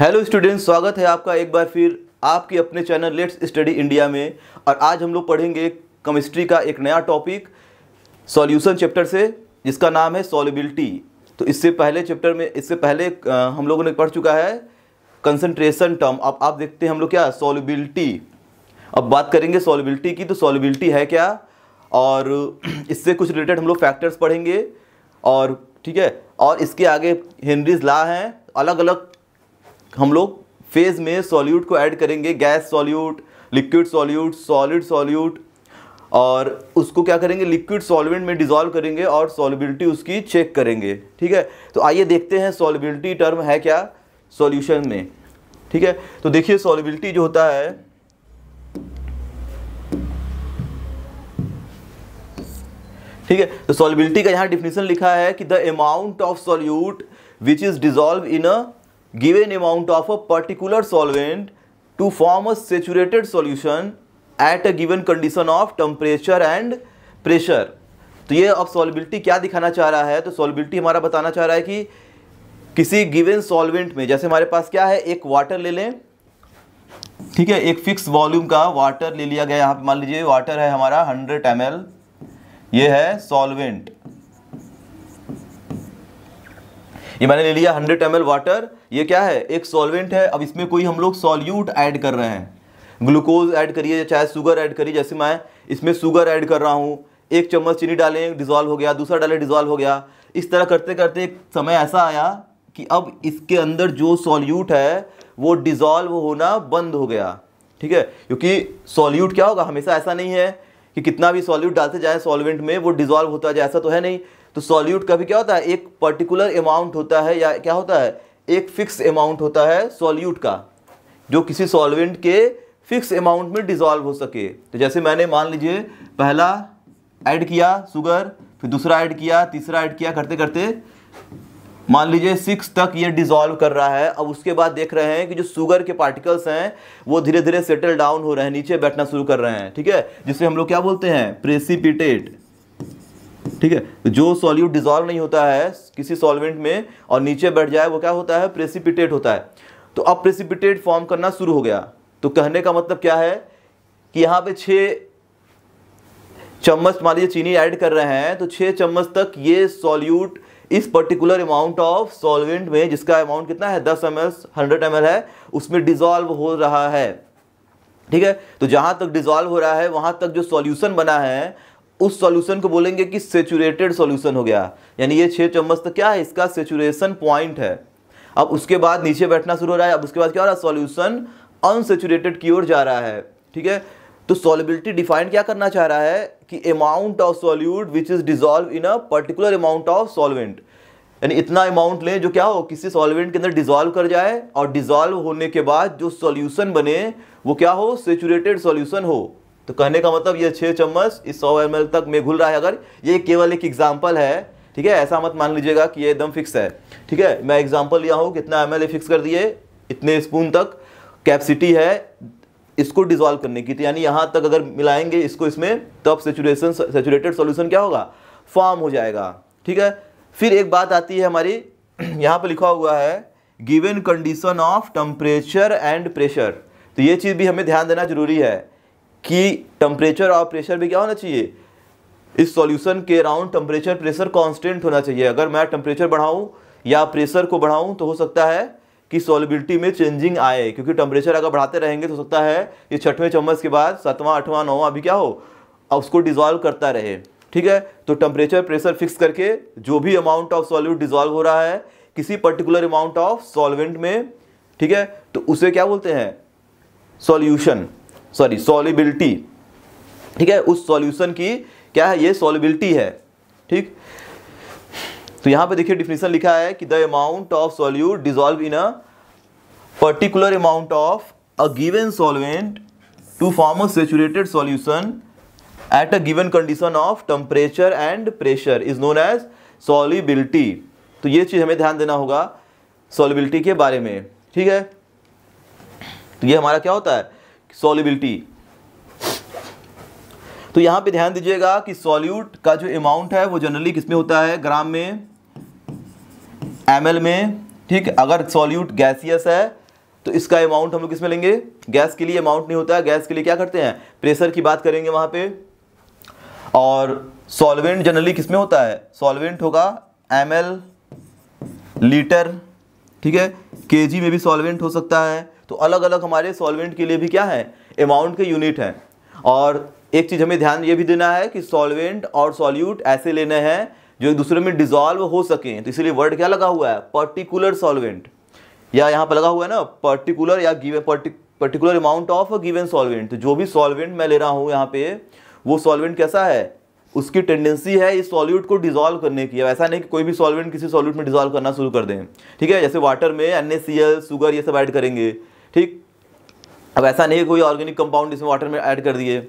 hello students स्वागत है आपका एक बार फिर आपके अपने चैनल लेट्स स्टडी इंडिया में और आज हम लोग पढ़ेंगे केमिस्ट्री का एक नया टॉपिक सॉल्यूशन चैप्टर से जिसका नाम है सॉल्युबिलिटी तो इससे पहले चैप्टर में इससे पहले हम लोगों ने पढ़ चुका है कंसनट्रेशन टर्म अब आप देखते हैं हम लोग क्या सॉल्युबिलिटी अब बात करेंगे सॉल्युबिलिटी की तो सॉल्युबिलिटी है क्या और इससे कुछ रिलेटेड हम लोग फैक्टर्स पढ़ेंगे और ठीक है और इसके आगे हेनरीज ला हैं अलग अलग हम लोग फेज में सॉल्यूट को ऐड करेंगे gas solute liquid solute solid solute और उसको क्या करेंगे लिक्विड सॉल्वेंट में डिजॉल्व करेंगे और सॉलिबिलिटी उसकी चेक करेंगे ठीक है तो आइए देखते हैं सॉलिबिलिटी टर्म है क्या सॉल्यूशन में ठीक है तो देखिए सॉलिबिलिटी जो होता है ठीक है तो सॉलिबिलिटी का यहाँ डिफिनेशन लिखा है कि the amount of solute which is dissolve in a given amount of a particular solvent to form a saturated solution at a given condition of temperature and pressure तो ये अब सॉलिबिलिटी क्या दिखाना चाह रहा है तो सॉलिबिलिटी हमारा बताना चाह रहा है कि किसी गिवन सॉल्वेंट में जैसे हमारे पास क्या है एक वाटर ले लें ठीक है एक फिक्स वॉल्यूम का वाटर ले लिया गया यहाँ पे मान लीजिए वाटर है हमारा 100 एम ये है सॉल्वेंट ये मैंने ले लिया 100 एम वाटर ये क्या है एक सॉल्वेंट है अब इसमें कोई हम लोग सॉल्यूट ऐड कर रहे हैं ग्लूकोज ऐड करिए चाहे शुगर ऐड करिए जैसे मैं इसमें शुगर ऐड कर रहा हूँ एक चम्मच चीनी डालें डिजॉल्व हो गया दूसरा डालें डिजॉल्व हो गया इस तरह करते करते एक समय ऐसा आया कि अब इसके अंदर जो सॉल्यूट है वो डिजॉल्व होना बंद हो गया ठीक है क्योंकि सॉल्यूट क्या होगा हमेशा ऐसा नहीं है कि कितना भी सॉल्यूट डालते जाए सॉल्वेंट में वो डिजॉल्व होता जाए ऐसा तो है नहीं तो सॉल्यूट का भी क्या होता है एक पर्टिकुलर अमाउंट होता है या क्या होता है एक फिक्स अमाउंट होता है सॉल्यूट का जो किसी सॉल्वेंट के फिक्स अमाउंट में डिजॉल्व हो सके तो जैसे मैंने मान लीजिए पहला ऐड किया सुगर फिर दूसरा ऐड किया तीसरा ऐड किया करते करते मान लीजिए सिक्स तक ये डिजॉल्व कर रहा है अब उसके बाद देख रहे हैं कि जो शुगर के पार्टिकल्स हैं वो धीरे धीरे सेटल डाउन हो रहे हैं नीचे बैठना शुरू कर रहे हैं ठीक है जिसे हम लोग क्या बोलते हैं प्रेसिपिटेट ठीक है तो जो सॉल्यूट डिजॉल्व नहीं होता है किसी सॉल्वेंट में और नीचे बैठ जाए वो क्या होता है प्रेसिपिटेट होता है तो अब प्रेसिपिटेट फॉर्म करना शुरू हो गया तो कहने का मतलब क्या है कि यहाँ पे छः चम्मच मान लीजिए चीनी ऐड कर रहे हैं तो छः चम्मच तक ये सॉल्यूट इस पर्टिकुलर अमाउंट ऑफ सॉल्वेंट में जिसका अमाउंट कितना है दस एम एल हंड्रेड एम है उसमें डिजॉल्व हो रहा है ठीक है तो जहाँ तक डिजॉल्व हो रहा है वहाँ तक जो सॉल्यूशन बना है उस सॉल्यूशन को बोलेंगे कि सेचुरेटेड सॉल्यूशन हो गया यानी ये छः चम्मच तो क्या है इसका सेचुरेशन पॉइंट है अब उसके बाद नीचे बैठना शुरू हो रहा है अब उसके बाद क्या हो रहा है सॉल्यूशन अनसेचुरेटेड की ओर जा रहा है ठीक है तो सॉलिबिलिटी डिफाइन क्या करना चाह रहा है कि amount of solute which is dissolve in a particular amount of solvent यानी इतना अमाउंट लें जो क्या हो किसी सॉल्वेंट के अंदर डिजॉल्व कर जाए और डिजॉल्व होने के बाद जो सॉल्यूशन बने वो क्या हो सेचुरेटेड सॉल्यूशन हो तो कहने का मतलब ये छः चम्मच इस सौ एम तक में घुल रहा है अगर ये केवल एक एग्जाम्पल है ठीक है ऐसा मत मान लीजिएगा कि ये एकदम फिक्स है ठीक है मैं एग्जाम्पल लिया हूँ कितना एम फिक्स कर दिए इतने स्पून तक कैपेसिटी है इसको डिजॉल्व करने की तो यानी यहाँ तक अगर मिलाएंगे इसको इसमें तब सेचुरेशन सेचुरेटेड सोल्यूशन क्या होगा फॉर्म हो जाएगा ठीक है फिर एक बात आती है हमारी यहाँ पर लिखा हुआ है given condition of temperature and pressure तो ये चीज़ भी हमें ध्यान देना जरूरी है कि टम्परेचर और प्रेशर भी क्या होना चाहिए इस सॉल्यूशन के अराउंड टेम्परेचर प्रेशर कांस्टेंट होना चाहिए अगर मैं टेम्परेचर बढ़ाऊं या प्रेशर को बढ़ाऊं तो हो सकता है कि सॉलिबिलिटी में चेंजिंग आए क्योंकि टेम्परेचर अगर बढ़ाते रहेंगे तो हो सकता है ये छठवें चम्मच के बाद सातवां आठवां नौवां अभी क्या हो अब उसको डिजॉल्व करता रहे ठीक है तो टेम्परेचर प्रेशर फिक्स करके जो भी अमाउंट ऑफ सॉल्यूट डिजॉल्व हो रहा है किसी पर्टिकुलर अमाउंट ऑफ सॉल्वेंट में ठीक है तो उसे क्या बोलते हैं सॉल्यूशन सॉरी सॉलिबिलिटी ठीक है उस सॉल्यूशन की क्या है ये सॉलिबिलिटी है ठीक तो यहां पे देखिए डिफिनेशन लिखा है कि the amount of solute dissolve in a particular amount of a given solvent to form a saturated solution at a given condition of temperature and pressure is known as solubility तो ये चीज़ हमें ध्यान देना होगा solubility के बारे में ठीक है तो ये हमारा क्या होता है सॉलिबिलिटी तो यहां पे ध्यान दीजिएगा कि सॉल्यूट का जो अमाउंट है वो जनरली किसमें होता है ग्राम में एम में ठीक अगर सॉल्यूट गैसियस है तो इसका अमाउंट हम लोग किसमें लेंगे गैस के लिए अमाउंट नहीं होता है गैस के लिए क्या करते हैं प्रेशर की बात करेंगे वहां पे और सॉल्वेंट जनरली किसमें होता है सॉल्वेंट होगा एम लीटर ठीक है के में भी सॉल्वेंट हो सकता है तो अलग अलग हमारे सॉल्वेंट के लिए भी क्या है अमाउंट के यूनिट हैं और एक चीज़ हमें ध्यान ये भी देना है कि सॉल्वेंट और सॉल्यूट ऐसे लेने हैं जो एक दूसरे में डिजॉल्व हो सकें तो इसलिए वर्ड क्या लगा हुआ है पर्टिकुलर सॉल्वेंट या यहाँ पर लगा हुआ है ना पर्टिकुलर या give particular amount of given solvent जो भी सॉल्वेंट मैं ले रहा हूँ यहाँ पे वो सॉल्वेंट कैसा है उसकी टेंडेंसी है इस सॉल्यूट को डिजॉल्व करने की ऐसा नहीं कि कोई भी सॉल्वेंट किसी सॉल्यूट में डिजॉल्व करना शुरू कर दें ठीक है जैसे वाटर में एन सी एल सुगर ये सब ऐड करेंगे ठीक अब ऐसा नहीं कोई ऑर्गेनिक कंपाउंड इसमें वाटर में ऐड कर दिए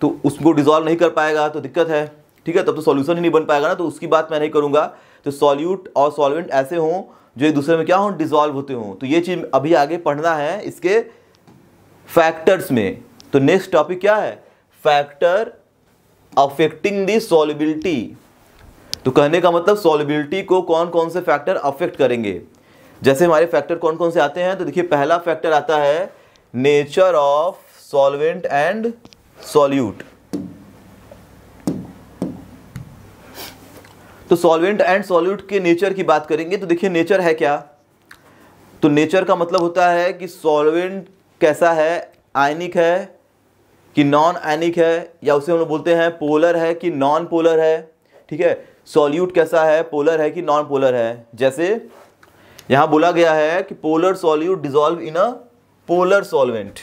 तो उसको डिजॉल्व नहीं कर पाएगा तो दिक्कत है ठीक है तब तो सॉल्यूशन ही नहीं बन पाएगा ना तो उसकी बात मैं नहीं करूँगा तो सॉल्यूट और सॉल्वेंट ऐसे हों जो एक दूसरे में क्या हों डिजॉल्व होते हों तो ये चीज़ अभी आगे पढ़ना है इसके फैक्टर्स में तो नेक्स्ट टॉपिक क्या है फैक्टर अफेक्टिंग दी सॉलिबिलिटी तो कहने का मतलब सॉलिबिलिटी को कौन कौन से फैक्टर अफेक्ट करेंगे जैसे हमारे फैक्टर कौन कौन से आते हैं तो देखिए पहला फैक्टर आता है nature of solvent and solute तो सॉल्वेंट एंड सॉल्यूट के नेचर की बात करेंगे तो देखिए नेचर है क्या तो नेचर का मतलब होता है कि सॉल्वेंट कैसा है आयनिक है कि नॉन आयनिक है या उसे हम लोग बोलते हैं पोलर है कि नॉन पोलर है ठीक है सॉल्यूट कैसा है पोलर है कि नॉन पोलर है जैसे यहां बोला गया है कि polar solute dissolve in a polar solvent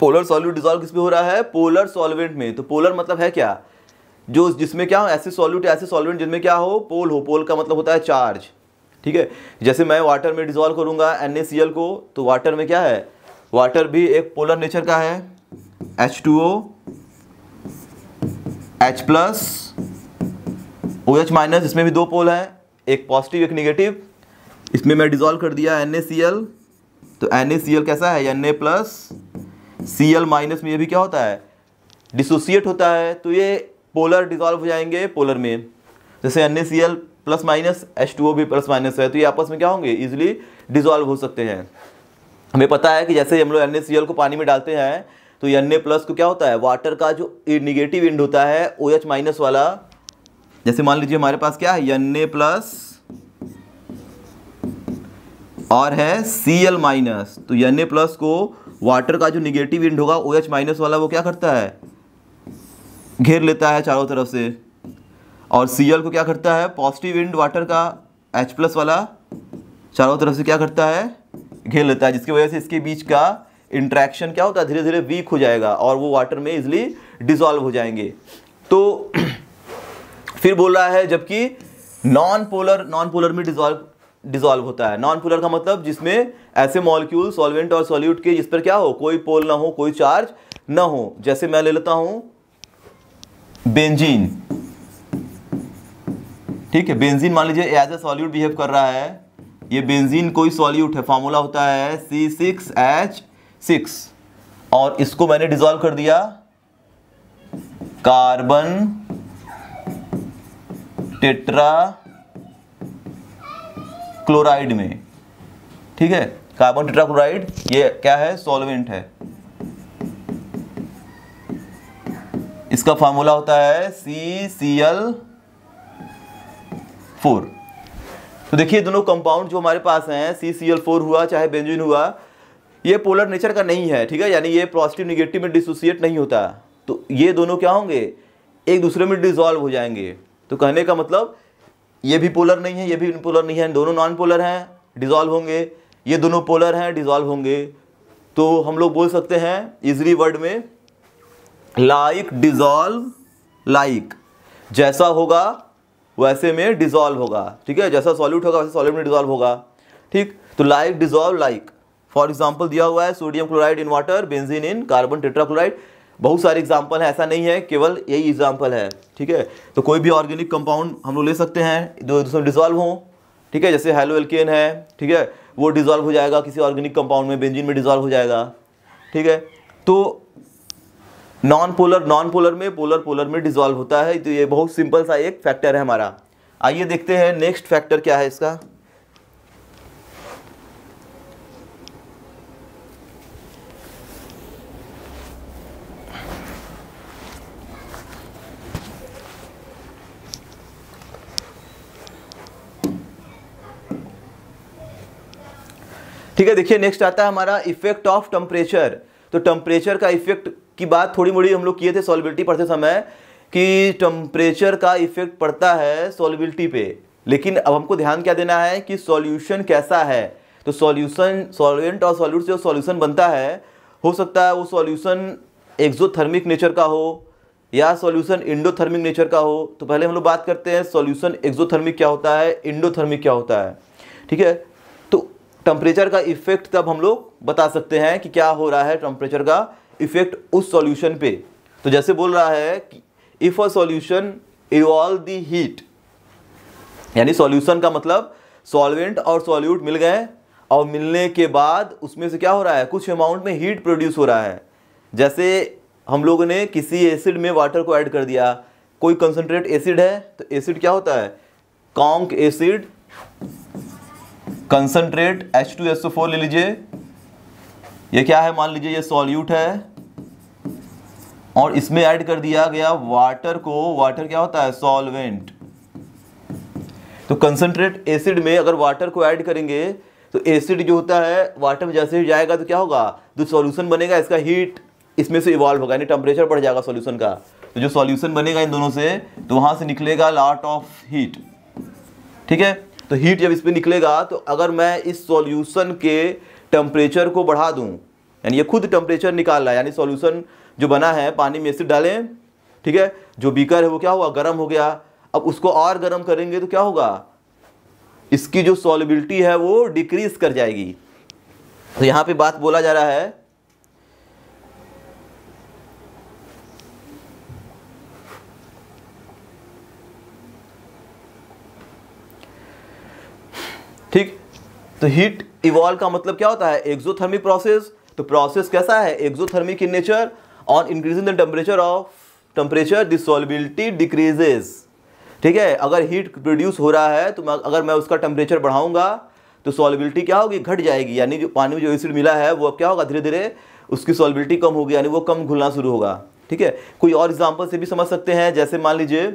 polar solute dissolve किसमें हो रहा है पोलर सॉल्वेंट में तो पोलर मतलब है क्या जो जिसमें क्या हो ऐसे सॉल्यूट ऐसे सॉल्वेंट जिसमें क्या हो पोल हो पोल का मतलब होता है चार्ज ठीक है जैसे मैं वाटर में डिजोल्व करूंगा एन को तो वाटर में क्या है वाटर भी एक पोलर नेचर का है H H plus O H minus इसमें भी दो पोल हैं एक पॉजिटिव एक निगेटिव इसमें मैं डिजोल्व कर दिया एन ए सी एल तो एन ए सी एल कैसा है N A plus C L minus में ये भी क्या होता है डिसोसिएट होता है तो ये पोलर डिजोल्व हो जाएंगे पोलर में जैसे N A C L plus minus H two O भी प्लस माइनस है तो ये आपस में क्या होंगे इजिली डिजोल्व हो सकते हैं हमें पता है कि जैसे हम लोग एन ए सी एल को पानी में डालते हैं तो एन ए प्लस को क्या होता है वाटर का जो निगेटिव e एंड होता है ओ एच माइनस वाला जैसे मान लीजिए हमारे पास क्या है एन ए प्लस और है सी एल माइनस तो एन ए प्लस को वाटर का जो निगेटिव एंड होगा ओ एच माइनस वाला वो क्या करता है घेर लेता है चारों तरफ से और सी एल को क्या करता है पॉजिटिव एंड वाटर का एच प्लस वाला चारों तरफ से क्या करता है घेर लेता है जिसकी वजह से इसके बीच का इंट्रैक्शन क्या होता है धीरे धीरे वीक हो जाएगा और वो वाटर में इजली डिजॉल्व हो जाएंगे तो फिर बोल रहा है जबकि नॉन पोलर नॉन पोलर में डिजॉल्व डिजॉल्व होता है नॉन पोलर का मतलब जिसमें ऐसे मॉलिक्यूल सॉल्वेंट और सॉल्यूट के जिस पर क्या हो कोई पोल ना हो कोई चार्ज ना हो जैसे मैं ले लेता हूं बेंजीन ठीक है बेंजीन मान लीजिए एज ए सॉल्यूट बिहेव कर रहा है ये बेंजीन कोई सॉल्यूट है फॉर्मूला होता है सी सिक्स एच सिक्स और इसको मैंने डिजोल्व कर दिया कार्बन टेट्रा क्लोराइड में ठीक है कार्बन टेट्राक्लोराइड ये क्या है सॉल्वेंट है इसका फॉर्मूला होता है सी सी एल फोर तो देखिए दोनों कंपाउंड जो हमारे पास हैं सी सी एल फोर हुआ चाहे बेंजीन हुआ ये पोलर नेचर का नहीं है ठीक है यानी ये पॉजिटिव निगेटिव में डिसोसिएट नहीं होता तो ये दोनों क्या होंगे एक दूसरे में डिजॉल्व हो जाएंगे तो कहने का मतलब ये भी पोलर नहीं है ये भी पोलर नहीं है दोनों नॉन पोलर हैं डिजॉल्व होंगे ये दोनों पोलर हैं डिजॉल्व होंगे तो हम लोग बोल सकते हैं इजली वर्ड में लाइक डिजॉल्व लाइक जैसा होगा वैसे में डिजॉल्व होगा ठीक है जैसा सॉल्यूट होगा वैसे सॉल्यूट में डिजॉल्व होगा ठीक तो like dissolve like for example दिया हुआ है sodium chloride in water benzene in carbon tetrachloride बहुत सारे एग्जाम्पल है ऐसा नहीं है केवल यही एग्जाम्पल है ठीक है तो कोई भी ऑर्गेनिक कंपाउंड हम लोग ले सकते हैं जो दूसरे डिजॉल्व हो ठीक है जैसे हेलो एल्केन है ठीक है वो डिजॉल्व हो जाएगा किसी ऑर्गेनिक कंपाउंड में बेंजिन में डिजॉल्व हो जाएगा ठीक है तो नॉन पोलर नॉन पोलर में पोलर पोलर में डिजॉल्व होता है तो ये बहुत सिंपल सा एक फैक्टर है हमारा आइए देखते हैं नेक्स्ट फैक्टर क्या है इसका ठीक है देखिए नेक्स्ट आता है हमारा इफेक्ट ऑफ टेम्परेचर तो टेम्परेचर का इफेक्ट की बात थोड़ी मोड़ी हम लोग किए थे सॉलिबिलिटी पढ़ते समय कि टेम्परेचर का इफेक्ट पड़ता है सॉलिबिलिटी पे लेकिन अब हमको ध्यान क्या देना है कि सॉल्यूशन कैसा है तो सॉल्यूशन सॉल्वेंट और सॉल्यूट से जो सॉल्यूशन बनता है हो सकता है वो सॉल्यूशन एक्जोथर्मिक नेचर का हो या सॉल्यूशन इंडोथर्मिक नेचर का हो तो पहले हम लोग बात करते हैं सॉल्यूशन एक्जोथर्मिक क्या होता है इंडोथर्मिक क्या होता है ठीक है टेम्परेचर का इफेक्ट तब हम लोग बता सकते हैं कि क्या हो रहा है टेम्परेचर का इफेक्ट उस सॉल्यूशन पे तो जैसे बोल रहा है कि if a solution evolve the heat यानी सॉल्यूशन का मतलब सॉल्वेंट और सॉल्यूट मिल गए और मिलने के बाद उसमें से क्या हो रहा है कुछ अमाउंट में हीट प्रोड्यूस हो रहा है जैसे हम लोगों ने किसी एसिड में वाटर को ऐड कर दिया कोई कंसनट्रेट एसिड है तो एसिड क्या होता है conc acid concentrate H two S four ले लीजिए ये क्या है मान लीजिए ये सॉल्यूट है और इसमें ऐड कर दिया गया वाटर को वाटर क्या होता है सॉल्वेंट तो कंसनट्रेट एसिड में अगर वाटर को ऐड करेंगे तो एसिड जो होता है वाटर में जैसे ही जाएगा तो क्या होगा जो तो सॉल्यूशन बनेगा इसका हीट इसमें से इवॉल्व होगा यानी टेम्परेचर बढ़ जाएगा सॉल्यूशन का तो जो सॉल्यूशन बनेगा इन दोनों से तो वहां से निकलेगा लॉट ऑफ हीट ठीक है तो हीट जब इस पर निकलेगा तो अगर मैं इस सॉल्यूशन के टेम्परेचर को बढ़ा दूं यानी ये खुद टेम्परेचर निकाल रहा है यानी सॉल्यूशन जो बना है पानी में एसिड डालें ठीक है जो बीकर है वो क्या हुआ गर्म हो गया अब उसको और गर्म करेंगे तो क्या होगा इसकी जो सॉलिबिलिटी है वो डिक्रीज कर जाएगी तो यहाँ पर बात बोला जा रहा है तो हीट इवॉल्व का मतलब क्या होता है एक्जोथर्मी प्रोसेस तो प्रोसेस कैसा है exothermic in nature on increasing the temperature of temperature solubility decreases ठीक है अगर हीट प्रोड्यूस हो रहा है तो अगर मैं उसका टेम्परेचर बढ़ाऊंगा तो सॉलिबिलिटी क्या होगी घट जाएगी यानी जो पानी में जो एसिड मिला है वो अब क्या होगा धीरे धीरे उसकी सॉलिबिलिटी कम होगी यानी वो कम घुलना शुरू होगा ठीक है कोई और एग्जाम्पल से भी समझ सकते हैं जैसे मान लीजिए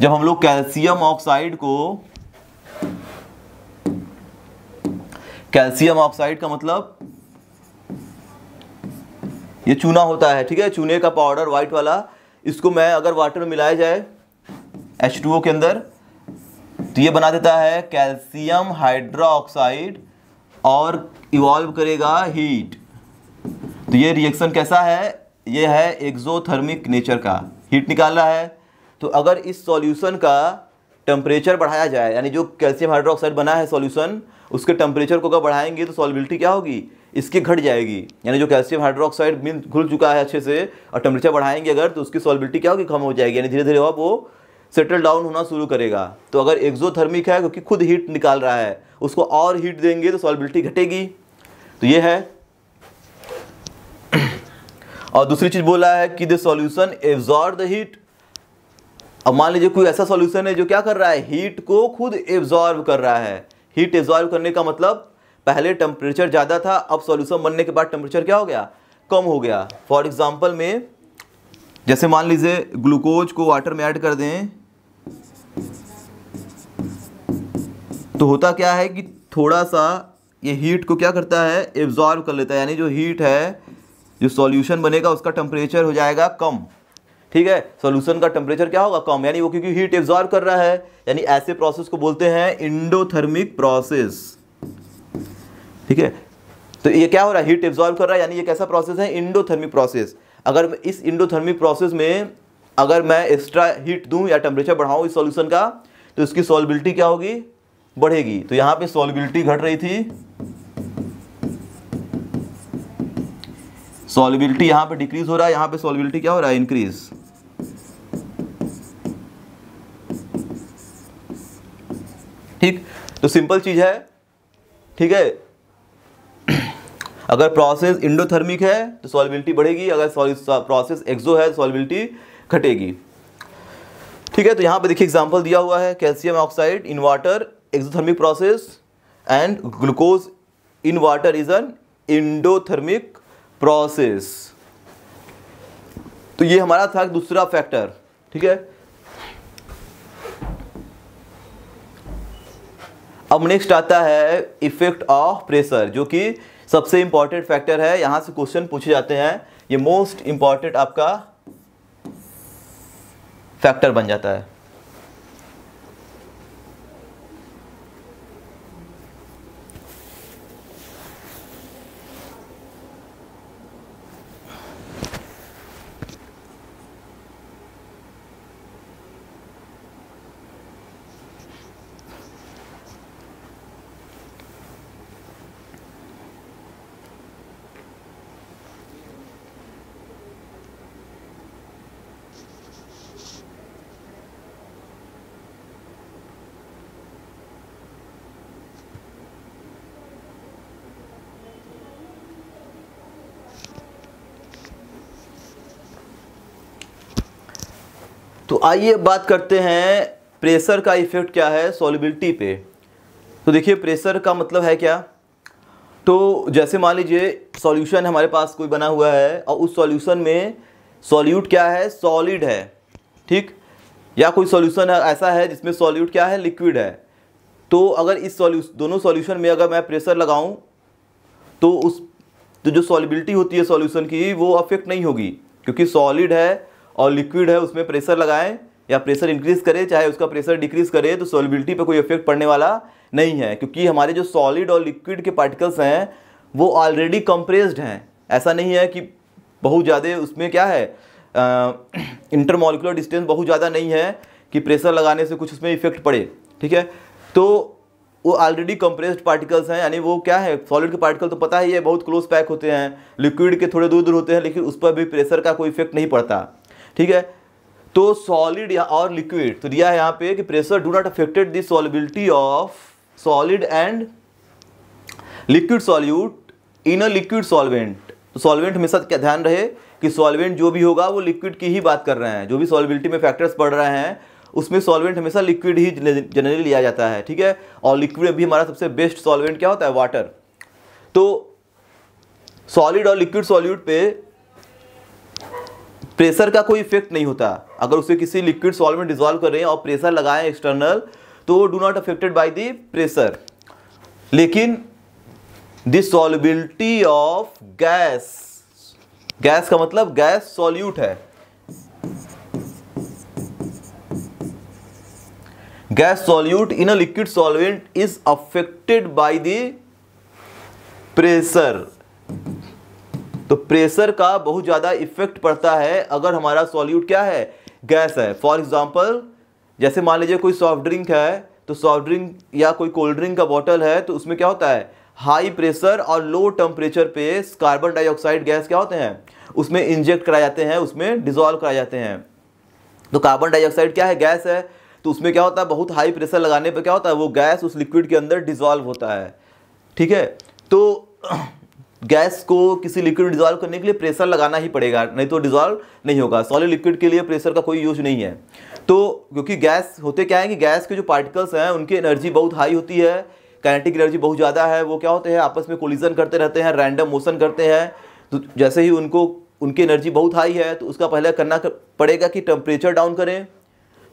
जब हम लोग कैल्शियम ऑक्साइड को कैल्शियम ऑक्साइड का मतलब ये चूना होता है ठीक है चूने का पाउडर व्हाइट वाला इसको मैं अगर वाटर में मिलाया जाए एच के अंदर तो ये बना देता है कैल्शियम हाइड्रोक्साइड और इवॉल्व करेगा हीट तो ये रिएक्शन कैसा है ये है एक्जोथर्मिक नेचर का हीट निकाल रहा है तो अगर इस सॉल्यूशन का टेम्परेचर बढ़ाया जाए यानी जो कैल्शियम हाइड्रोक्साइड बना है सॉल्यूशन उसके टेम्परेचर को अगर बढ़ाएंगे तो सॉलिबिलिटी क्या होगी इसकी घट जाएगी यानी जो कैल्शियम हाइड्रोक्साइड मिल घुल चुका है अच्छे से और टेम्परेचर बढ़ाएंगे अगर तो उसकी सॉलिबिलिटी क्या होगी कम हो जाएगी यानी धीरे धीरे अब वो सेटल डाउन होना शुरू करेगा तो अगर एक्जोथर्मिक है क्योंकि खुद हीट निकाल रहा है उसको और हीट देंगे तो सॉलिबिलिटी घटेगी तो ये है और दूसरी चीज़ बोला है कि the solution absorb the heat अब मान लीजिए कोई ऐसा सॉल्यूशन है जो क्या कर रहा है हीट को खुद एब्जॉर्व कर रहा है हीट डिजॉल्व करने का मतलब पहले टेम्परेचर ज़्यादा था अब सॉल्यूशन बनने के बाद टेम्परेचर क्या हो गया कम हो गया फॉर एग्जाम्पल में जैसे मान लीजिए ग्लूकोज को वाटर में ऐड कर दें तो होता क्या है कि थोड़ा सा ये हीट को क्या करता है एब्जॉर्व कर लेता है यानी जो हीट है जो सॉल्यूशन बनेगा उसका टेम्परेचर हो जाएगा कम ठीक है सोल्यूशन का टेम्परेचर क्या होगा कम यानी वो क्योंकि हीट एब्जॉर्व कर रहा है यानी ऐसे प्रोसेस को बोलते हैं इंडोथर्मिक प्रोसेस ठीक है तो ये क्या हो रहा है हीट एब्जॉर्व कर रहा है यानी ये कैसा प्रोसेस है इंडोथर्मिक प्रोसेस अगर इस इंडोथर्मिक प्रोसेस में अगर मैं एक्स्ट्रा हीट दूं या टेम्परेचर बढ़ाऊं इस सॉल्यूशन का तो इसकी सॉल्बिलिटी क्या होगी बढ़ेगी तो यहां पे सॉल्बिलिटी घट रही थी सॉलिबिलिटी यहां पे डिक्रीज हो रहा है यहां पे सॉलिबिलिटी क्या हो रहा है इंक्रीज़ ठीक तो सिंपल चीज़ है ठीक है अगर प्रोसेस इंडोथर्मिक है तो सॉलिबिलिटी बढ़ेगी अगर प्रोसेस एक्जो है तो सॉलिबिलिटी घटेगी ठीक है तो यहां पे देखिए एग्जांपल दिया हुआ है calcium oxide in water exothermic process and glucose in water is an endothermic process तो ये हमारा था दूसरा फैक्टर ठीक है अब नेक्स्ट आता है इफेक्ट ऑफ प्रेशर जो कि सबसे इंपॉर्टेंट फैक्टर है यहां से क्वेश्चन पूछे जाते हैं ये मोस्ट इंपॉर्टेंट आपका फैक्टर बन जाता है तो आइए बात करते हैं प्रेशर का इफेक्ट क्या है सॉलिबिलिटी पे तो देखिए प्रेशर का मतलब है क्या तो जैसे मान लीजिए सॉल्यूशन हमारे पास कोई बना हुआ है और उस सॉल्यूशन में सॉल्यूट क्या है सॉलिड है ठीक या कोई सॉल्यूशन ऐसा है जिसमें सॉल्यूट क्या है लिक्विड है तो अगर इस सॉल्यूशन दोनों सॉल्यूशन में अगर मैं प्रेशर लगाऊं तो उस तो जो सॉलिबिलिटी होती है सॉल्यूशन की वो अफेक्ट नहीं होगी क्योंकि सॉलिड है और लिक्विड है उसमें प्रेशर लगाएं या प्रेशर इंक्रीज़ करें चाहे उसका प्रेशर डिक्रीज़ करें तो सॉलिबिलिटी पर कोई इफेक्ट पड़ने वाला नहीं है क्योंकि हमारे जो सॉलिड और लिक्विड के पार्टिकल्स हैं वो ऑलरेडी कंप्रेस्ड हैं ऐसा नहीं है कि बहुत ज़्यादा उसमें क्या है इंटरमोलिकुलर डिस्टेंस बहुत ज़्यादा नहीं है कि प्रेशर लगाने से कुछ उसमें इफेक्ट पड़े ठीक है तो वो ऑलरेडी कंप्रेस्ड पार्टिकल्स हैं यानी वो क्या है सॉलिड के पार्टिकल तो पता ही है बहुत क्लोज पैक होते हैं लिक्विड के थोड़े दूर दूर होते हैं लेकिन उस पर भी प्रेशर का कोई इफेक्ट नहीं पड़ता ठीक है तो सॉलिड और लिक्विड तो दिया है यहाँ पे कि pressure do not affected the solubility of solid and liquid solute in a liquid solvent solvent हमेशा क्या ध्यान रहे कि सॉल्वेंट जो भी होगा वो लिक्विड की ही बात कर रहे हैं जो भी सॉलिबिलिटी में फैक्टर्स पड़ रहे हैं उसमें सॉल्वेंट हमेशा लिक्विड ही जनरली लिया जाता है ठीक है और लिक्विड अभी हमारा सबसे बेस्ट सॉल्वेंट क्या होता है वाटर तो सॉलिड और लिक्विड सॉल्यूट पे प्रेशर का कोई इफेक्ट नहीं होता अगर उसे किसी लिक्विड सॉल्व में डिजॉल्व कर रहे हैं और प्रेशर लगाएं एक्सटर्नल तो do not affected by the pressure लेकिन the solubility of gas gas का मतलब गैस सॉल्यूट है gas solute in a liquid solvent is affected by the pressure तो प्रेशर का बहुत ज़्यादा इफेक्ट पड़ता है अगर हमारा सॉल्यूट क्या है गैस है फॉर एग्जाम्पल जैसे मान लीजिए कोई सॉफ्ट ड्रिंक है तो सॉफ्ट ड्रिंक या कोई कोल्ड ड्रिंक का बॉटल है तो उसमें क्या होता है हाई प्रेशर और लो टेम्परेचर पे कार्बन डाइऑक्साइड गैस क्या होते हैं उसमें इंजेक्ट कराए जाते हैं उसमें डिज़ोल्व कराए जाते हैं तो कार्बन डाइऑक्साइड क्या है गैस है तो उसमें क्या होता है बहुत हाई प्रेशर लगाने पर क्या होता है वो गैस उस लिक्विड के अंदर डिजॉल्व होता है ठीक है तो गैस को किसी लिक्विड डिजॉल्व करने के लिए प्रेशर लगाना ही पड़ेगा नहीं तो डिजॉल्व नहीं होगा सॉलिड लिक्विड के लिए प्रेशर का कोई यूज नहीं है तो क्योंकि गैस होते क्या है कि गैस के जो पार्टिकल्स हैं उनकी एनर्जी बहुत हाई होती है काइनेटिक एनर्जी बहुत ज़्यादा है वो क्या होते हैं आपस में कोलिजन करते रहते हैं रैंडम मोशन करते हैं तो जैसे ही उनको उनकी एनर्जी बहुत हाई है तो उसका पहले करना कर, पड़ेगा कि टेम्परेचर डाउन करें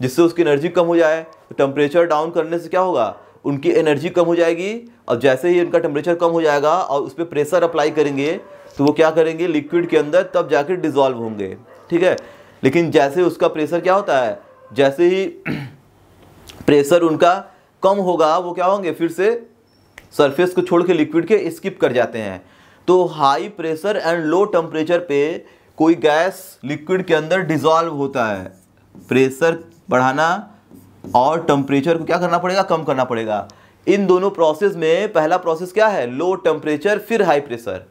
जिससे उसकी एनर्जी कम हो जाए तो टेम्परेचर डाउन करने से क्या होगा उनकी एनर्जी कम हो जाएगी और जैसे ही उनका टेम्परेचर कम हो जाएगा और उस पर प्रेशर अप्लाई करेंगे तो वो क्या करेंगे लिक्विड के अंदर तब जाकर डिजॉल्व होंगे ठीक है लेकिन जैसे उसका प्रेशर क्या होता है जैसे ही प्रेशर उनका कम होगा वो क्या होंगे फिर से सरफेस को छोड़ के लिक्विड के स्किप कर जाते हैं तो high pressure and low temperature पे कोई गैस लिक्विड के अंदर डिजॉल्व होता है प्रेशर बढ़ाना और टेम्परेचर को क्या करना पड़ेगा कम करना पड़ेगा इन दोनों प्रोसेस में पहला प्रोसेस क्या है लो टेम्परेचर फिर हाई प्रेशर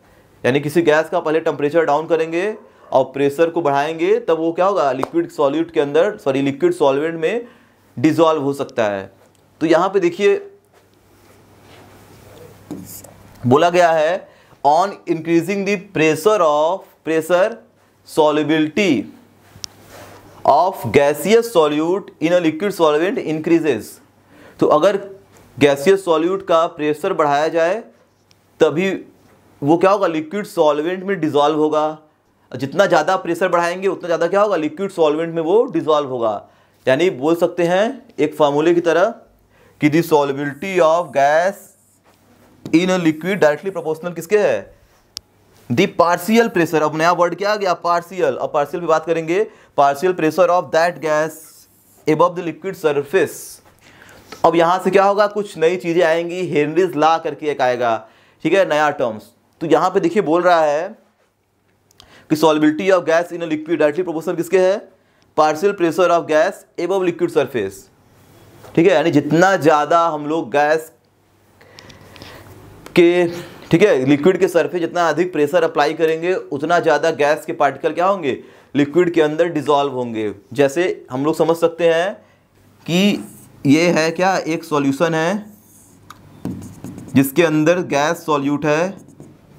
यानी किसी गैस का पहले टेम्परेचर डाउन करेंगे और प्रेशर को बढ़ाएंगे तब वो क्या होगा लिक्विड सॉल्यूट के अंदर सॉरी लिक्विड सॉल्वेंट में डिजॉल्व हो सकता है तो यहाँ पे देखिए बोला गया है on increasing the pressure of pressure solubility of gaseous solute in a liquid solvent increases तो अगर गैसियस सॉल्यूट का प्रेशर बढ़ाया जाए तभी वो क्या होगा लिक्विड सॉल्वेंट में डिजॉल्व होगा जितना ज़्यादा प्रेशर बढ़ाएंगे उतना ज़्यादा क्या होगा लिक्विड सॉल्वेंट में वो डिजॉल्व होगा यानी बोल सकते हैं एक फार्मूले की तरह कि the solubility of gas in a liquid directly proportional किसके है दी पार्शियल प्रेशर अब नया वर्ड क्या आ गया पार्शियल अब पार्शियल भी बात करेंगे partial pressure of that gas above the liquid surface अब यहां से क्या होगा कुछ नई चीज़ें आएंगी हेनरीज ला करके एक आएगा ठीक है नया टर्म्स तो यहां पे देखिए बोल रहा है कि solubility of gas in liquid directly proportional किसके है partial pressure of gas above liquid surface ठीक है यानी जितना ज़्यादा हम लोग गैस के ठीक है लिक्विड के सरफेस जितना अधिक प्रेशर अप्लाई करेंगे उतना ज़्यादा गैस के पार्टिकल क्या होंगे लिक्विड के अंदर डिजॉल्व होंगे जैसे हम लोग समझ सकते हैं कि ये है क्या एक सॉल्यूशन है जिसके अंदर गैस सॉल्यूट है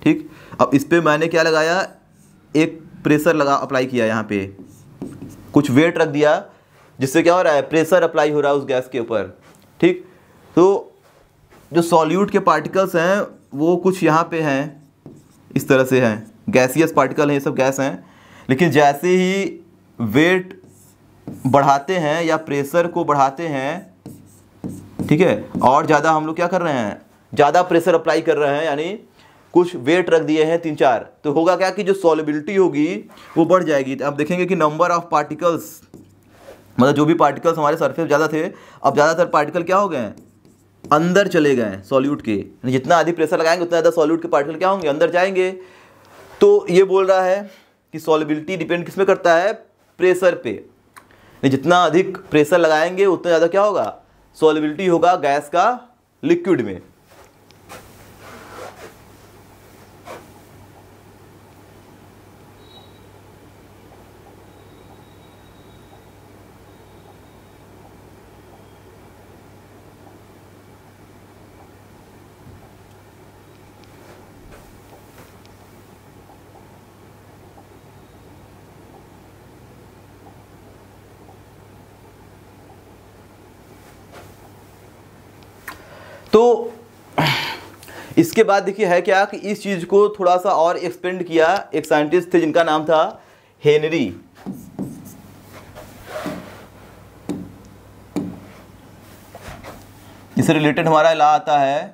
ठीक अब इस पर मैंने क्या लगाया एक प्रेशर लगा अप्लाई किया यहाँ पे कुछ वेट रख दिया जिससे क्या हो रहा है प्रेशर अप्लाई हो रहा है उस गैस के ऊपर ठीक तो जो सॉल्यूट के पार्टिकल्स हैं वो कुछ यहाँ पे हैं इस तरह से हैं गैसियस पार्टिकल हैं ये सब गैस हैं लेकिन जैसे ही वेट बढ़ाते हैं या प्रेशर को बढ़ाते हैं ठीक है और ज़्यादा हम लोग क्या कर रहे हैं ज़्यादा प्रेशर अप्लाई कर रहे हैं यानी कुछ वेट रख दिए हैं तीन चार तो होगा क्या कि जो सॉलिबिलिटी होगी वो बढ़ जाएगी अब देखेंगे कि नंबर ऑफ पार्टिकल्स मतलब जो भी पार्टिकल्स हमारे सरफेस ज़्यादा थे अब ज़्यादातर पार्टिकल क्या हो गए हैं अंदर चले गए सॉल्यूट के जितना अधिक प्रेशर लगाएंगे उतना ज़्यादा सॉल्यूट के पार्टिकल क्या होंगे अंदर जाएंगे तो ये बोल रहा है कि सॉलिबिलिटी डिपेंड किस में करता है प्रेशर पे जितना अधिक प्रेशर लगाएंगे उतना ज़्यादा क्या होगा सॉलिबिलिटी होगा गैस का लिक्विड में इसके बाद देखिए है क्या कि इस चीज़ को थोड़ा सा और एक्सपेंड किया एक साइंटिस्ट थे जिनका नाम था हेनरी इससे रिलेटेड हमारा ला आता है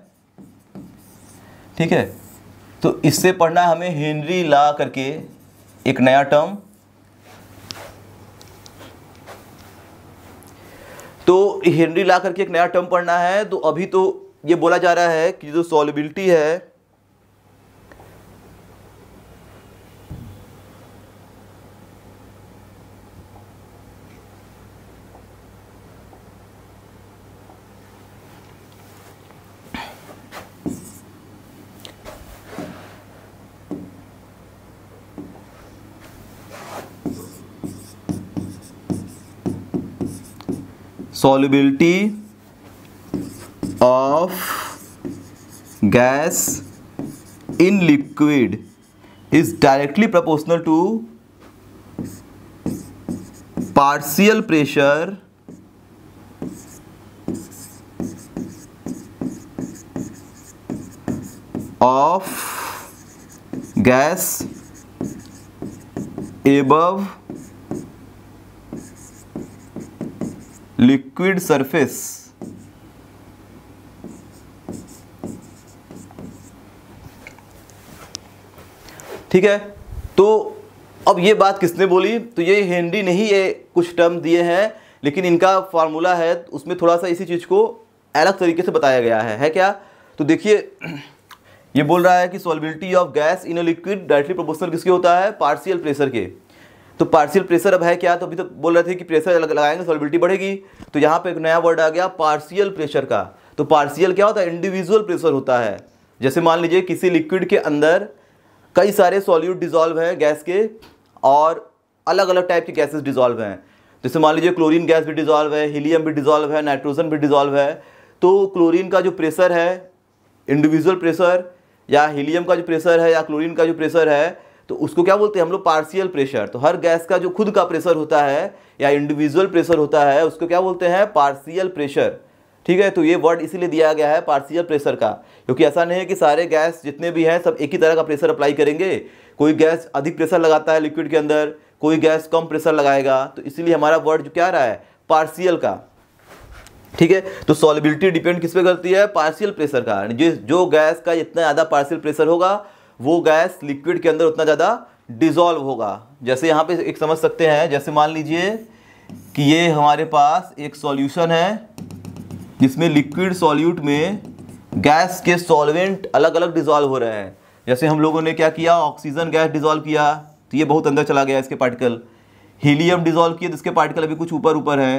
ठीक है तो इससे पढ़ना है हमें हेनरी ला करके एक नया टर्म तो हेनरी ला करके एक नया टर्म पढ़ना है तो अभी तो ये बोला जा रहा है कि जो सॉलिबिलिटी है solubility of gas in liquid is directly proportional to partial pressure of gas above liquid surface ठीक है तो अब ये बात किसने बोली तो ये हेनरी नहीं ये कुछ टर्म दिए हैं लेकिन इनका फार्मूला है तो उसमें थोड़ा सा इसी चीज़ को अलग तरीके से बताया गया है है क्या तो देखिए ये बोल रहा है कि solubility of gas in a liquid directly proportional किसके होता है पार्शियल प्रेशर के तो पार्शियल प्रेशर अब है क्या तो अभी तो बोल रहे थे कि प्रेशर लगाएंगे सॉलिबिलिटी बढ़ेगी तो यहाँ पर एक नया वर्ड आ गया पार्शियल प्रेशर का तो पार्शियल क्या होता है इंडिविजुअल प्रेशर होता है जैसे मान लीजिए किसी लिक्विड के अंदर कई सारे सॉल्यूट डिजॉल्व हैं गैस के और अलग अलग टाइप के गैसेस डिजॉल्व हैं जैसे मान लीजिए क्लोरीन गैस भी डिजॉल्व है हीलियम भी डिजॉल्व है नाइट्रोजन भी डिजॉल्व है तो क्लोरीन का जो प्रेशर है इंडिविजुअल प्रेशर या हीलियम का जो प्रेशर है या क्लोरीन का जो प्रेशर है तो उसको क्या बोलते हैं हम लोग पार्शियल प्रेशर तो हर गैस का जो खुद का प्रेशर होता है या इंडिविजुअल प्रेशर होता है उसको क्या बोलते हैं पार्शियल प्रेशर ठीक है तो ये वर्ड इसीलिए दिया गया है पार्सियल प्रेशर का क्योंकि ऐसा नहीं है कि सारे गैस जितने भी हैं सब एक ही तरह का प्रेशर अप्लाई करेंगे कोई गैस अधिक प्रेशर लगाता है लिक्विड के अंदर कोई गैस कम प्रेशर लगाएगा तो इसीलिए हमारा वर्ड जो क्या रहा है पार्सियल का ठीक है तो सॉलिबिलिटी डिपेंड किस पे करती है पार्सियल प्रेशर का जो जो गैस का जितना ज़्यादा पार्सियल प्रेशर होगा वो गैस लिक्विड के अंदर उतना ज़्यादा डिजॉल्व होगा जैसे यहाँ पे एक समझ सकते हैं जैसे मान लीजिए कि ये हमारे पास एक सॉल्यूशन है जिसमें लिक्विड सॉल्यूट में गैस के सॉल्वेंट अलग अलग डिजॉल्व हो रहे हैं जैसे हम लोगों ने क्या किया ऑक्सीजन गैस डिजॉल्व किया तो ये बहुत अंदर चला गया इसके पार्टिकल हीलियम डिजॉल्व किए तो पार्टिकल अभी कुछ ऊपर ऊपर हैं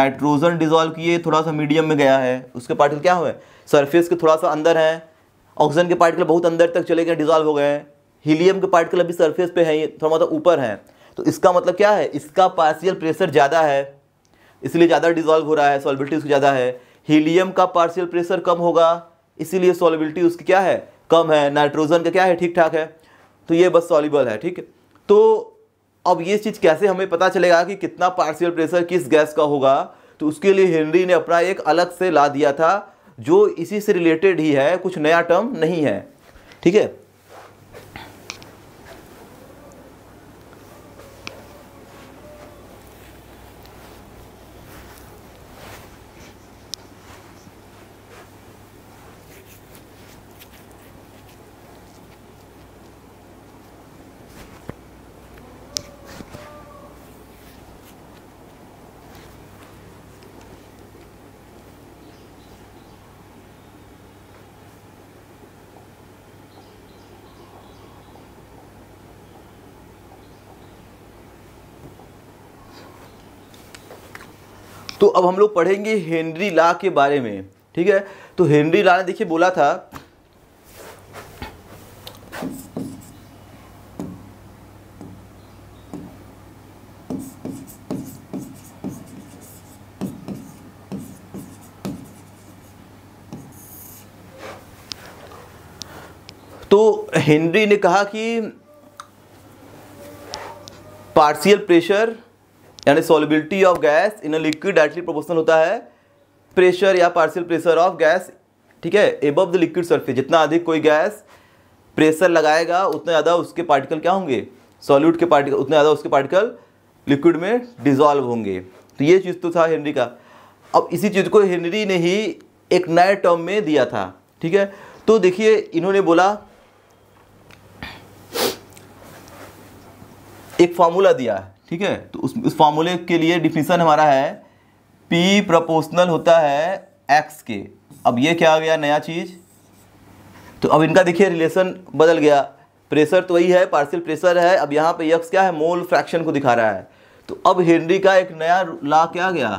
नाइट्रोजन डिजॉल्व किए थोड़ा सा मीडियम में गया है उसके पार्टिकल क्या हुए सरफेस के थोड़ा सा अंदर हैं ऑक्सीजन के पार्टिकल बहुत अंदर तक चले गए डिजॉल्व हो गए हैं हीलियम के पार्टिकल अभी सरफेस पे हैं ये थोड़ा मतलब ऊपर हैं तो इसका मतलब क्या है इसका पार्शियल प्रेशर ज़्यादा है इसलिए ज़्यादा डिजॉल्व हो रहा है सॉल्बिलिटी उसकी ज़्यादा है हीलियम का पार्शियल प्रेशर कम होगा इसीलिए सॉलिबिलिटी उसकी क्या है कम है नाइट्रोजन का क्या है ठीक ठाक है तो ये बस सॉलिबल है ठीक है तो अब ये चीज़ कैसे हमें पता चलेगा कि कितना पार्शियल प्रेशर किस गैस का होगा तो उसके लिए हेनरी ने अपना एक अलग से ला दिया था जो इसी से रिलेटेड ही है कुछ नया टर्म नहीं है ठीक है तो अब हम लोग पढ़ेंगे हेनरी ला के बारे में ठीक है तो हेनरी ला ने देखिए बोला था तो हेनरी ने कहा कि पार्शियल प्रेशर यानी solubility of gas in a liquid directly proportional होता है प्रेशर या पार्शियल प्रेशर ऑफ गैस ठीक है एबव द लिक्विड सरफेस जितना अधिक कोई गैस प्रेशर लगाएगा उतना ज़्यादा उसके पार्टिकल क्या होंगे सॉल्यूट के पार्टिकल उतने ज़्यादा उसके पार्टिकल लिक्विड में डिजॉल्व होंगे तो ये चीज़ तो था हेनरी का अब इसी चीज़ को हेनरी ने ही एक नए टर्म में दिया था ठीक है तो देखिए इन्होंने बोला एक फार्मूला दिया है ठीक है तो उस उस फॉर्मूले के लिए डिफिनीसन हमारा है पी प्रपोशनल होता है एक्स के अब ये क्या आ गया नया चीज़ तो अब इनका देखिए रिलेशन बदल गया प्रेशर तो वही है पार्सल प्रेशर है अब यहाँ पे यक्स क्या है मोल फ्रैक्शन को दिखा रहा है तो अब हेनरी का एक नया ला क्या गया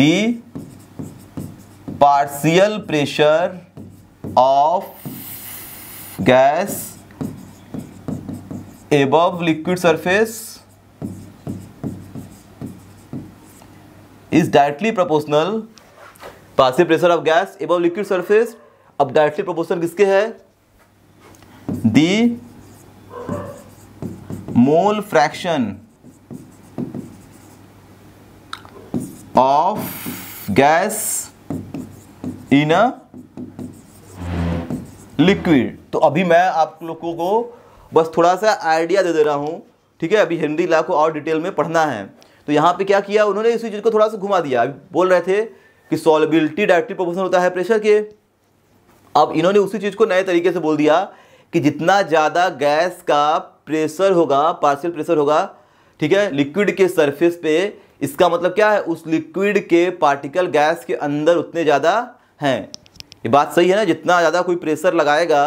the partial pressure of gas above liquid surface is directly proportional पासिव pressure of gas above liquid surface अब डायरेक्टली प्रोपोर्शनल किसके है the mole fraction of gas in a liquid तो अभी मैं आप लोगों को, को बस थोड़ा सा आइडिया दे दे रहा हूँ ठीक है अभी हिंदी लॉ को और डिटेल में पढ़ना है तो यहाँ पे क्या किया उन्होंने इसी चीज़ को थोड़ा सा घुमा दिया अभी बोल रहे थे कि सॉलिबिलिटी डायरेक्टली प्रोपोर्शनल होता है प्रेशर के अब इन्होंने उसी चीज़ को नए तरीके से बोल दिया कि जितना ज़्यादा गैस का प्रेशर होगा पार्शियल प्रेशर होगा ठीक है लिक्विड के सरफेस पे इसका मतलब क्या है उस लिक्विड के पार्टिकल गैस के अंदर उतने ज़्यादा हैं ये बात सही है ना जितना ज़्यादा कोई प्रेशर लगाएगा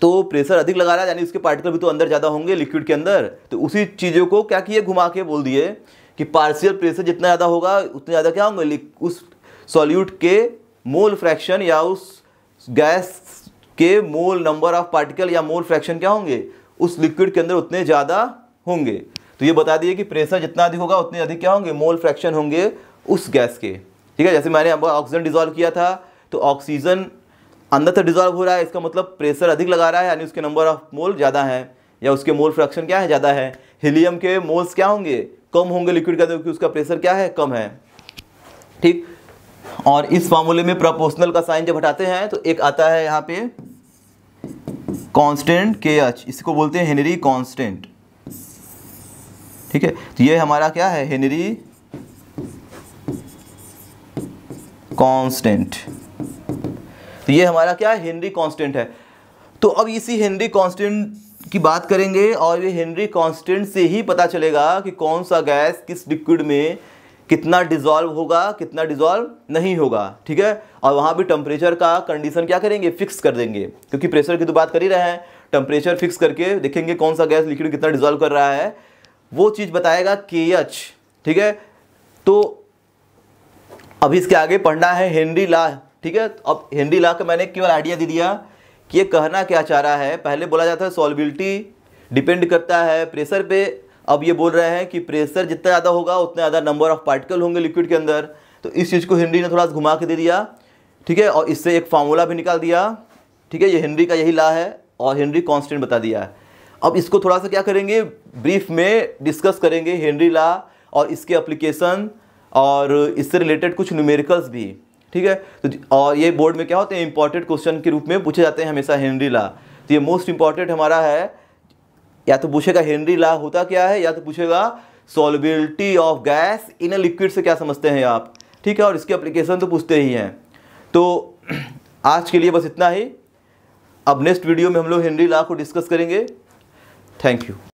तो प्रेशर अधिक लगा रहा है यानी उसके पार्टिकल भी तो अंदर ज़्यादा होंगे लिक्विड के अंदर तो उसी चीज़ों को क्या किए घुमा के बोल दिए कि पार्शियल प्रेशर जितना ज़्यादा होगा उतने ज़्यादा क्या होंगे उस सॉल्यूट के मोल फ्रैक्शन या उस गैस के मोल नंबर ऑफ पार्टिकल या मोल फ्रैक्शन क्या होंगे उस लिक्विड के अंदर उतने ज़्यादा होंगे तो ये बता दिए कि प्रेशर जितना अधिक होगा उतने अधिक क्या होंगे मोल फ्रैक्शन होंगे उस गैस के ठीक है जैसे मैंने अब ऑक्सीजन डिजॉल्व किया था तो ऑक्सीजन अंदर से डिजॉल्व हो रहा है इसका मतलब प्रेशर अधिक लगा रहा है यानी उसके नंबर ऑफ मोल ज़्यादा है या उसके मोल फ्रैक्शन क्या है ज़्यादा है हीलियम के मोल्स क्या होंगे कम होंगे लिक्विड का क्योंकि उसका प्रेशर क्या है कम है ठीक और इस फॉर्मूले में प्रोपोर्शनल का साइन जब हटाते हैं तो एक आता है यहाँ पे कांस्टेंट के एच इसको बोलते हैं हेनरी कांस्टेंट ठीक है तो ये हमारा क्या है हेनरी कांस्टेंट तो ये हमारा क्या है हेनरी कांस्टेंट है तो अब इसी हेनरी कांस्टेंट की बात करेंगे और ये हेनरी कांस्टेंट से ही पता चलेगा कि कौन सा गैस किस लिक्विड में कितना डिजॉल्व होगा कितना डिजॉल्व नहीं होगा ठीक है और वहाँ भी टेम्परेचर का कंडीशन क्या करेंगे फिक्स कर देंगे क्योंकि प्रेशर की तो बात कर ही रहे हैं टेम्परेचर फिक्स करके देखेंगे कौन सा गैस लिक्विड कितना डिजॉल्व कर रहा है वो चीज़ बताएगा के एच ठीक है तो अभी इसके आगे पढ़ना है हेनरी ला ठीक है अब हेनरी ला का मैंने केवल आइडिया दे दिया कि ये कहना क्या चाह रहा है पहले बोला जाता है सॉलिबिलिटी डिपेंड करता है प्रेशर पे अब ये बोल रहे हैं कि प्रेशर जितना ज़्यादा होगा उतना ज़्यादा नंबर ऑफ पार्टिकल होंगे लिक्विड के अंदर तो इस चीज़ को हेनरी ने थोड़ा घुमा के दे दिया ठीक है और इससे एक फार्मूला भी निकाल दिया ठीक है ये हेनरी का यही ला है और हेनरी कॉन्स्टेंट बता दिया है अब इसको थोड़ा सा क्या करेंगे ब्रीफ में डिस्कस करेंगे हेनरी ला और इसके अप्लीकेशन और इससे रिलेटेड कुछ न्यूमेरिकल्स भी ठीक है तो और ये बोर्ड में क्या होते हैं इंपॉर्टेंट क्वेश्चन के रूप में पूछे जाते हैं हमेशा हेनरी ला तो ये मोस्ट इंपॉर्टेंट हमारा है या तो पूछेगा हेनरी ला होता क्या है या तो पूछेगा solubility of gas in a liquid से क्या समझते हैं आप ठीक है और इसके अप्लीकेशन तो पूछते ही हैं तो आज के लिए बस इतना ही अब नेक्स्ट वीडियो में हम लोग हेनरी ला को डिस्कस करेंगे थैंक यू